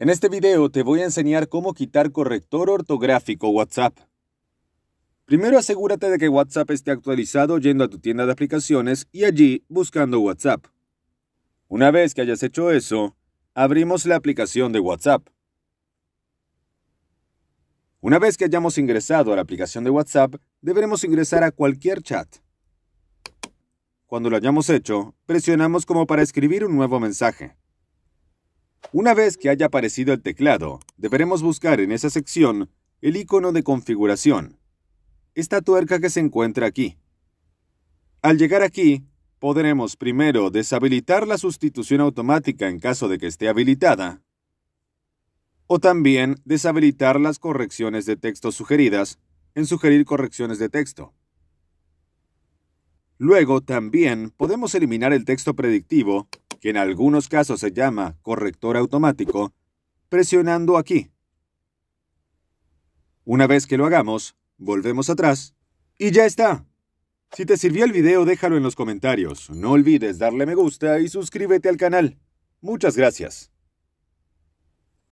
En este video te voy a enseñar cómo quitar corrector ortográfico WhatsApp. Primero asegúrate de que WhatsApp esté actualizado yendo a tu tienda de aplicaciones y allí buscando WhatsApp. Una vez que hayas hecho eso, abrimos la aplicación de WhatsApp. Una vez que hayamos ingresado a la aplicación de WhatsApp, deberemos ingresar a cualquier chat. Cuando lo hayamos hecho, presionamos como para escribir un nuevo mensaje. Una vez que haya aparecido el teclado, deberemos buscar en esa sección el icono de configuración, esta tuerca que se encuentra aquí. Al llegar aquí, podremos primero deshabilitar la sustitución automática en caso de que esté habilitada, o también deshabilitar las correcciones de texto sugeridas en sugerir correcciones de texto. Luego, también podemos eliminar el texto predictivo que en algunos casos se llama corrector automático, presionando aquí. Una vez que lo hagamos, volvemos atrás y ya está. Si te sirvió el video, déjalo en los comentarios. No olvides darle me gusta y suscríbete al canal. Muchas gracias.